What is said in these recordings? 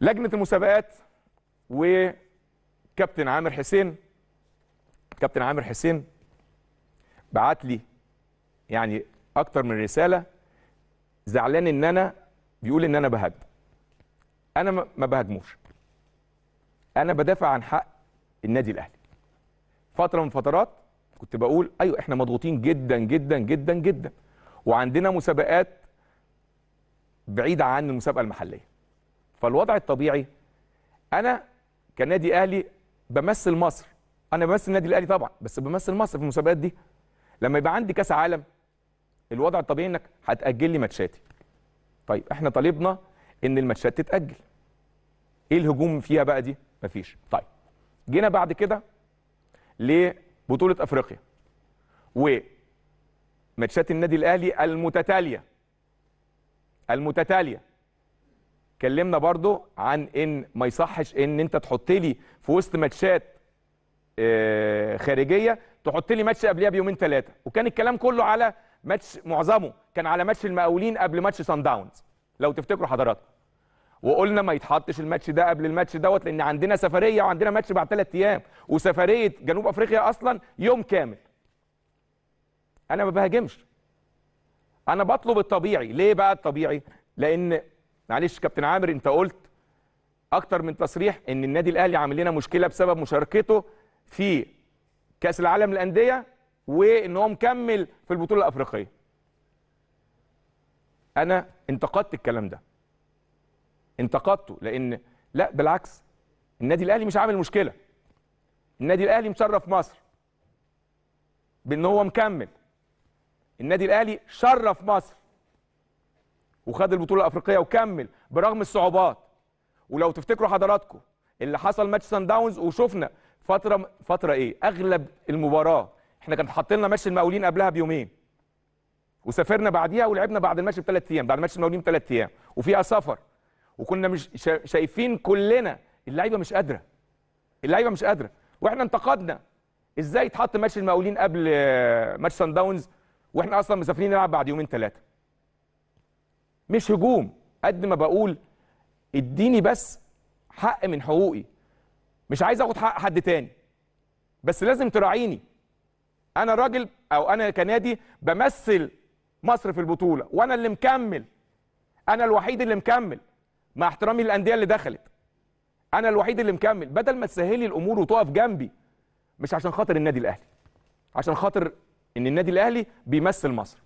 لجنه المسابقات وكابتن عامر حسين كابتن عامر حسين بعت لي يعني اكتر من رساله زعلان ان انا بيقول ان انا بهاجم انا ما بهاجموش انا بدافع عن حق النادي الاهلي فتره من فترات كنت بقول ايوه احنا مضغوطين جدا جدا جدا جدا وعندنا مسابقات بعيده عن المسابقه المحليه فالوضع الطبيعي انا كنادي اهلي بمثل مصر انا بمثل النادي الاهلي طبعا بس بمثل مصر في المسابقات دي لما يبقى عندي كاس عالم الوضع الطبيعي انك هتاجل لي ماتشاتي طيب احنا طالبنا ان الماتشات تتاجل ايه الهجوم فيها بقى دي مفيش طيب جينا بعد كده لبطوله افريقيا وماتشات النادي الاهلي المتتاليه المتتاليه اتكلمنا برضو عن ان ما يصحش ان انت تحط لي في وسط ماتشات آه، خارجيه تحط لي ماتش قبلها بيومين ثلاثه وكان الكلام كله على ماتش معظمه كان على ماتش المقاولين قبل ماتش سان داونز لو تفتكروا حضراتكم وقلنا ما يتحطش الماتش ده قبل الماتش دوت لان عندنا سفريه وعندنا ماتش بعد ثلاث ايام وسفريه جنوب افريقيا اصلا يوم كامل انا ما بهاجمش انا بطلب الطبيعي ليه بقى الطبيعي لان معلش كابتن عامر انت قلت اكتر من تصريح ان النادي الاهلي عامل لنا مشكله بسبب مشاركته في كاس العالم للانديه وان هو مكمل في البطوله الافريقيه انا انتقدت الكلام ده انتقدته لان لا بالعكس النادي الاهلي مش عامل مشكله النادي الاهلي مشرف مصر بان هو مكمل النادي الاهلي شرف مصر وخد البطوله الافريقيه وكمل برغم الصعوبات ولو تفتكروا حضراتكم اللي حصل ماتش سان داونز وشفنا فتره فتره ايه اغلب المباراه احنا كان حاطين لنا ماتش المقاولين قبلها بيومين وسافرنا بعديها ولعبنا بعد الماتش بثلاث ايام بعد ماتش المقاولين بثلاث ايام وفيها آه سفر وكنا مش شايفين كلنا اللعيبه مش قادره اللعيبه مش قادره واحنا انتقدنا ازاي اتحط ماتش المقاولين قبل ماتش سان داونز واحنا اصلا مسافرين نلعب بعد يومين ثلاثه مش هجوم قد ما بقول اديني بس حق من حقوقي مش عايز اخد حق حد تاني بس لازم تراعيني انا راجل او انا كنادي بمثل مصر في البطوله وانا اللي مكمل انا الوحيد اللي مكمل مع احترامي للانديه اللي دخلت انا الوحيد اللي مكمل بدل ما تسهلي الامور وتقف جنبي مش عشان خاطر النادي الاهلي عشان خاطر ان النادي الاهلي بيمثل مصر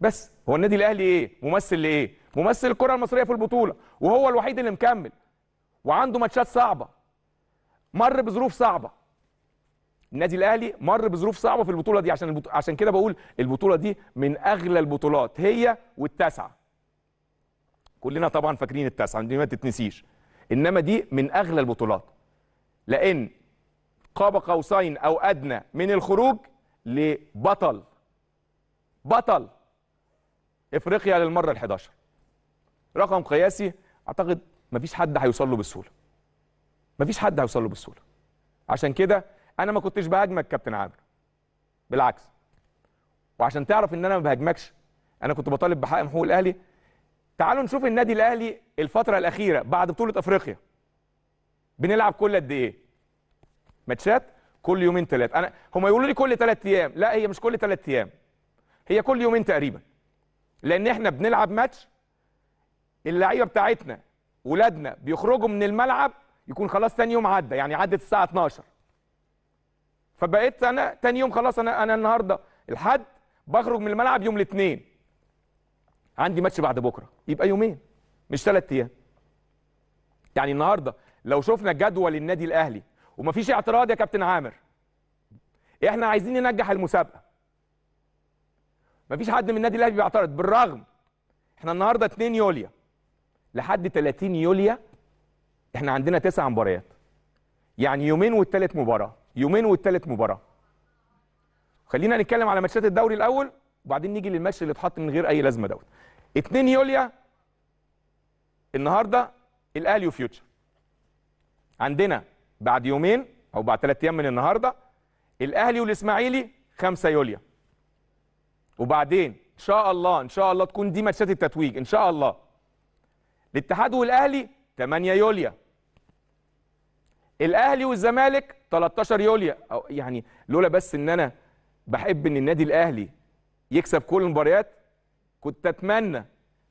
بس هو النادي الاهلي ايه ممثل لايه ممثل الكره المصريه في البطوله وهو الوحيد اللي مكمل وعنده ماتشات صعبه مر بظروف صعبه النادي الاهلي مر بظروف صعبه في البطوله دي عشان البطولة عشان كده بقول البطوله دي من اغلى البطولات هي والتاسعه كلنا طبعا فاكرين التاسعه دي ما تتنسيش انما دي من اغلى البطولات لان قاب قوسين او ادنى من الخروج لبطل بطل افريقيا للمره ال11 رقم قياسي اعتقد مفيش حد هيوصل له بالسهوله مفيش حد هيوصل له بالسهوله عشان كده انا ما كنتش بهاجمك كابتن عامر بالعكس وعشان تعرف ان انا ما بهاجمكش انا كنت بطالب بحق حقوق الاهلي تعالوا نشوف النادي الاهلي الفتره الاخيره بعد بطوله افريقيا بنلعب كل قد ايه ماتشات كل يومين ثلاثه انا هم يقولوا لي كل ثلاث ايام لا هي مش كل ثلاث ايام هي كل يومين تقريبا لان احنا بنلعب ماتش اللعيبه بتاعتنا ولادنا بيخرجوا من الملعب يكون خلاص تاني يوم عدى يعني عدت الساعه 12 فبقيت انا تاني يوم خلاص انا انا النهارده الحد بخرج من الملعب يوم الاثنين عندي ماتش بعد بكره يبقى يومين مش ثلاث ايام يعني النهارده لو شفنا جدول النادي الاهلي ومفيش اعتراض يا كابتن عامر احنا عايزين ننجح المسابقه مفيش حد من النادي الاهلي بيعترض بالرغم احنا النهارده 2 يوليا لحد 30 يوليا احنا عندنا تسع مباريات يعني يومين والتالت مباراه يومين والتالت مباراه خلينا نتكلم على ماتشات الدوري الاول وبعدين نيجي للماتش اللي اتحط من غير اي لازمه دوت 2 يوليا النهارده الاهلي وفيوتشر عندنا بعد يومين او بعد ثلاث ايام من النهارده الاهلي والاسماعيلي 5 يوليو وبعدين ان شاء الله ان شاء الله تكون دي ماتشات التتويج ان شاء الله الاتحاد والاهلي 8 يوليا الاهلي والزمالك 13 يوليا أو يعني لولا بس ان انا بحب ان النادي الاهلي يكسب كل المباريات كنت اتمنى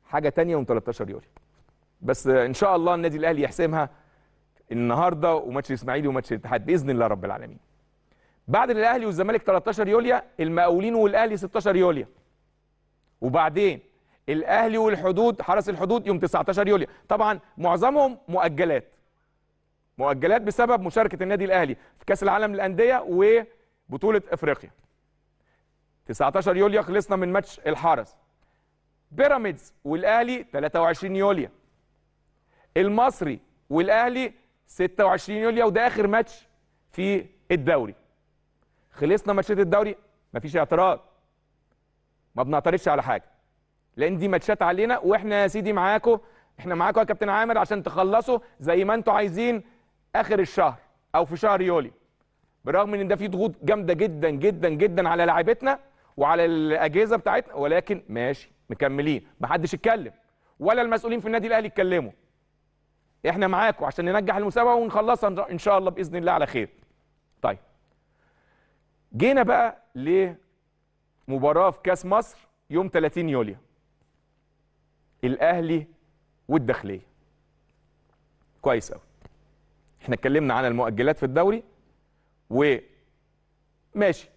حاجه تانية يوم 13 يوليو بس ان شاء الله النادي الاهلي يحسمها النهارده وماتش الاسماعيلي وماتش الاتحاد باذن الله رب العالمين بعد الاهلي والزمالك 13 يوليا المقاولين والاهلي 16 يوليا وبعدين الاهلي والحدود حرس الحدود يوم 19 يوليا طبعا معظمهم مؤجلات مؤجلات بسبب مشاركه النادي الاهلي في كاس العالم للانديه وبطوله افريقيا 19 يوليا خلصنا من ماتش الحرس بيراميدز والاهلي 23 يوليا المصري والاهلي 26 يوليا وده اخر ماتش في الدوري خلصنا ماتشات الدوري مفيش اعتراض ما بنعترضش على حاجه لان دي ماتشات علينا واحنا يا سيدي معاكم احنا معاكم يا كابتن عامر عشان تخلصوا زي ما انتوا عايزين اخر الشهر او في شهر يوليو برغم ان ده في ضغوط جامده جدا جدا جدا على لاعيبتنا وعلى الاجهزه بتاعتنا ولكن ماشي مكملين محدش اتكلم ولا المسؤولين في النادي الاهلي اتكلموا احنا معاكم عشان ننجح المسابقه ونخلصها ان شاء الله باذن الله على خير طيب جينا بقى لمباراه في كاس مصر يوم 30 يوليو الاهلي والداخليه كويس قوي احنا اتكلمنا عن المؤجلات في الدوري و ماشي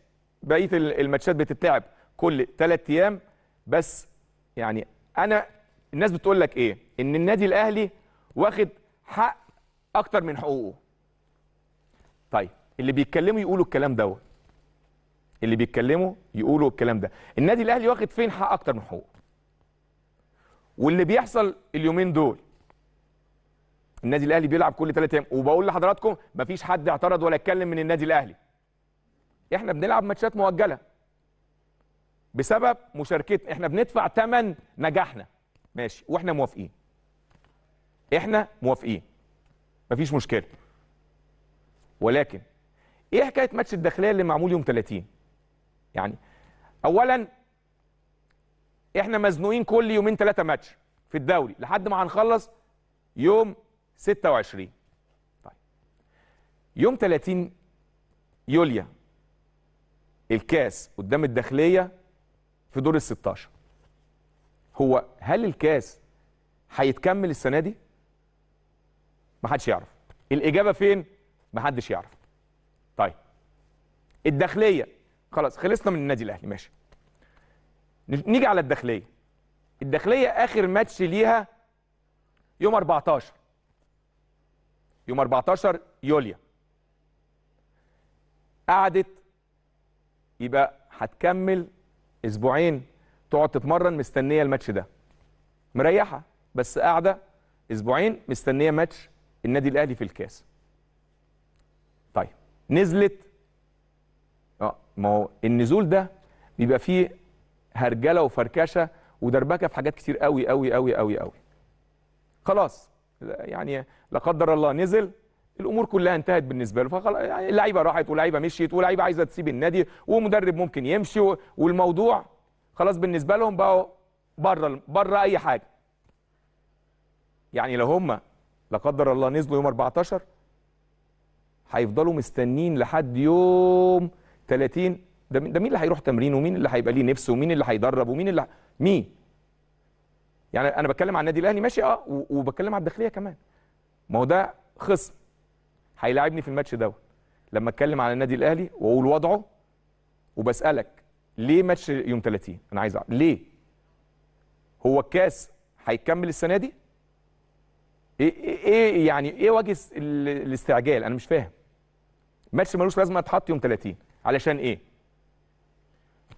بقيه الماتشات بتتلعب كل 3 ايام بس يعني انا الناس بتقول لك ايه ان النادي الاهلي واخد حق اكتر من حقوقه طيب اللي بيتكلموا يقولوا الكلام دوت اللي بيتكلموا يقولوا الكلام ده النادي الاهلي واخد فين حق اكتر من حقوقه واللي بيحصل اليومين دول النادي الاهلي بيلعب كل ثلاث ايام وبقول لحضراتكم مفيش حد اعترض ولا اتكلم من النادي الاهلي احنا بنلعب ماتشات مؤجله بسبب مشاركتنا احنا بندفع ثمن نجاحنا ماشي واحنا موافقين احنا موافقين مفيش مشكله ولكن ايه حكايه ماتش الداخليه اللي معمول يوم 30 يعني اولا احنا مزنوقين كل يومين ثلاثه ماتش في الدوري لحد ما هنخلص يوم 26 طيب يوم 30 يوليا الكاس قدام الداخليه في دور ال 16 هو هل الكاس هيتكمل السنه دي؟ محدش يعرف الاجابه فين؟ محدش يعرف طيب الداخليه خلاص خلصنا من النادي الاهلي ماشي نيجي على الداخليه الداخليه اخر ماتش ليها يوم 14 يوم 14 يوليا قعدت يبقى هتكمل اسبوعين تقعد تتمرن مستنيه الماتش ده مريحه بس قاعده اسبوعين مستنيه ماتش النادي الاهلي في الكاس طيب نزلت اه ما هو النزول ده بيبقى فيه هرجله وفركشه ودربكه في حاجات كتير قوي قوي قوي قوي قوي خلاص يعني لا قدر الله نزل الامور كلها انتهت بالنسبه له فخلاص يعني اللعيبه راحت ولاعيبه مشيت ولاعيبه عايزه تسيب النادي ومدرب ممكن يمشي والموضوع خلاص بالنسبه لهم بقوا بره بره اي حاجه يعني لو هم لا قدر الله نزلوا يوم 14 هيفضلوا مستنين لحد يوم 30 ده مين اللي هيروح تمرين ومين اللي هيبقى ليه نفسه ومين اللي هيدرب ومين اللي مين يعني انا بتكلم عن النادي الاهلي ماشي اه وبتكلم على الداخليه كمان ما هو ده خصم هيلاعبني في الماتش دوت لما اتكلم على النادي الاهلي واقول وضعه وبسالك ليه ماتش يوم 30 انا عايز اعرف ليه هو الكاس هيكمل السنه دي ايه ايه, إيه يعني ايه وجه الاستعجال انا مش فاهم ماتش ملوش لازمه يتحط يوم 30 علشان ايه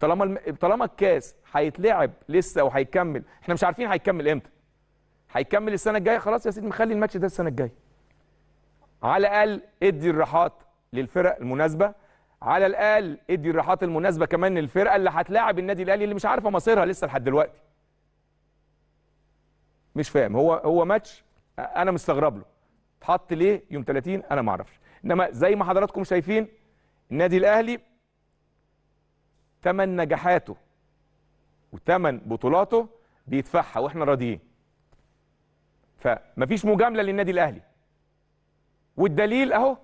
طالما الم... طالما الكاس هيتلعب لسه وهيكمل احنا مش عارفين هيكمل امتى هيكمل السنه الجايه خلاص يا سيدي مخلي الماتش ده السنه الجايه على الاقل ادي الراحات للفرق المناسبه على الاقل ادي الراحات المناسبه كمان للفرقه اللي هتلاعب النادي الاهلي اللي مش عارفه مصيرها لسه لحد دلوقتي مش فاهم هو هو ماتش انا مستغرب له اتحط ليه يوم 30 انا ما اعرفش انما زي ما حضراتكم شايفين النادي الاهلي تمن نجاحاته وتمن بطولاته بيدفعها واحنا راضيين فمفيش مجامله للنادي الاهلي والدليل اهو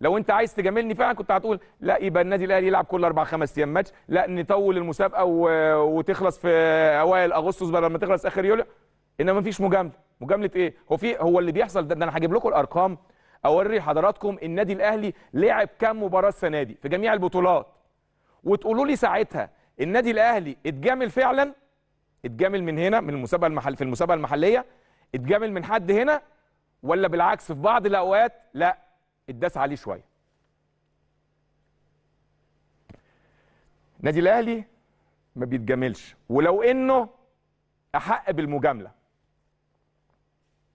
لو انت عايز تجاملني فعلا كنت هتقول لا يبقى النادي الاهلي يلعب كل اربع خمس ايام ماتش لا نطول المسابقه و... وتخلص في اوائل اغسطس بدل ما تخلص اخر يوليو انما مفيش مجامله مجامله ايه هو في هو اللي بيحصل ده, ده انا هجيب لكم الارقام اوري حضراتكم النادي الاهلي لعب كام مباراه السنه دي في جميع البطولات وتقولوا لي ساعتها النادي الاهلي اتجامل فعلا اتجامل من هنا من المسابقه المحل في المسابقه المحليه اتجامل من حد هنا ولا بالعكس في بعض الاوقات لا اتداس عليه شويه النادي الاهلي ما بيتجاملش ولو انه احق بالمجامله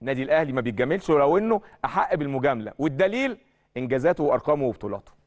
النادي الاهلي ما بيتجاملش ولو انه احق بالمجامله والدليل انجازاته وارقامه وبطولاته